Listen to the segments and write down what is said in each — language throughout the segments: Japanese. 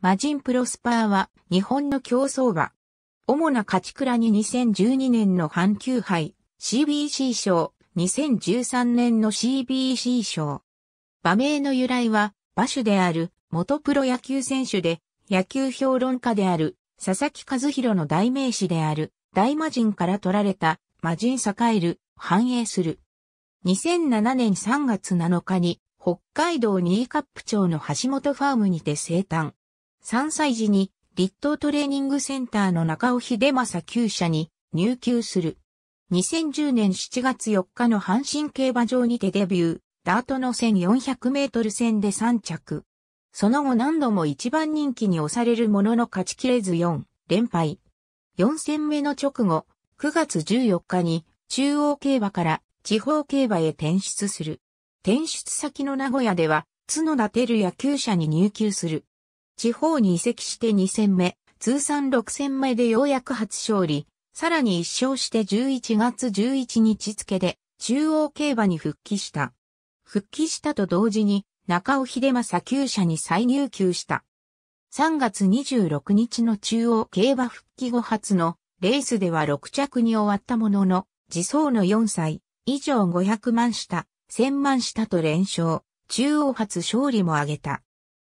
マジンプロスパーは日本の競争馬。主な勝ち倉に2012年の阪急杯 CBC 賞、2013年の CBC 賞。馬名の由来は馬主である元プロ野球選手で野球評論家である佐々木和弘の代名詞である大魔人から取られた魔人栄える、繁栄する。2007年3月7日に北海道ニーカップ町の橋本ファームにて生誕。3歳時に立東トレーニングセンターの中尾秀正厩舎に入厩する。2010年7月4日の阪神競馬場にてデビュー、ダートの1400メートル戦で3着。その後何度も一番人気に押されるものの勝ちきれず4連敗。4戦目の直後、9月14日に中央競馬から地方競馬へ転出する。転出先の名古屋では、角田照也厩舎に入厩する。地方に移籍して2戦目、通算6戦目でようやく初勝利、さらに1勝して11月11日付で中央競馬に復帰した。復帰したと同時に中尾秀正厩舎に再入級した。3月26日の中央競馬復帰後初のレースでは6着に終わったものの、自走の4歳、以上500万下、1000万下と連勝、中央初勝利も挙げた。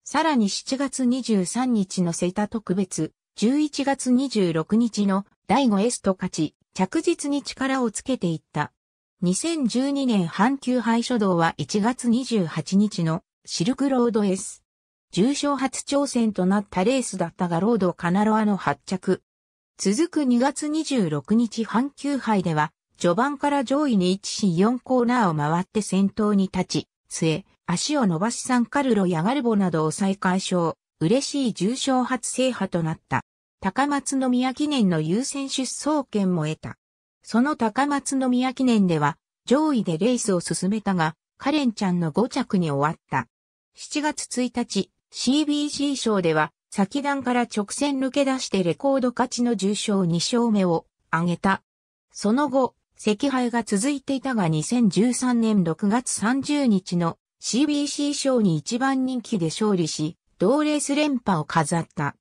さらに7月23日のセタ特別、11月26日の第5エスト勝ち、着実に力をつけていった。2012年阪急杯書道は1月28日のシルクロード S。重賞初挑戦となったレースだったがロードカナロアの発着。続く2月26日阪急杯では、序盤から上位に1し4コーナーを回って先頭に立ち、末、足を伸ばしサンカルロやガルボなどを再解消、嬉しい重賞初制覇となった。高松宮記念の優先出走権も得た。その高松宮記念では、上位でレースを進めたが、カレンちゃんの5着に終わった。7月1日、CBC 賞では、先段から直線抜け出してレコード勝ちの重賞2勝目を挙げた。その後、赤敗が続いていたが2013年6月30日の CBC 賞に一番人気で勝利し、同レース連覇を飾った。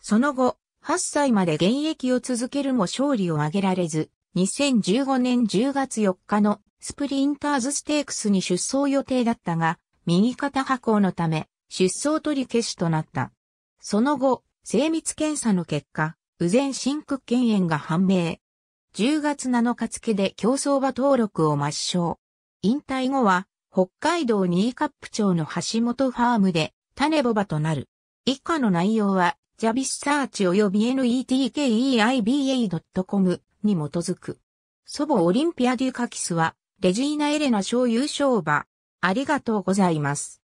その後、8歳まで現役を続けるも勝利を挙げられず、2015年10月4日のスプリンターズステークスに出走予定だったが、右肩破行のため、出走取り消しとなった。その後、精密検査の結果、右前真空検炎が判明。10月7日付で競走馬登録を抹消。引退後は、北海道新カップ町の橋本ファームで、種ボバとなる。以下の内容は、ジャビスサーチ及び netkeiba.com に基づく。祖母オリンピアデュカキスは、レジーナ・エレナ賞優勝馬。ありがとうございます。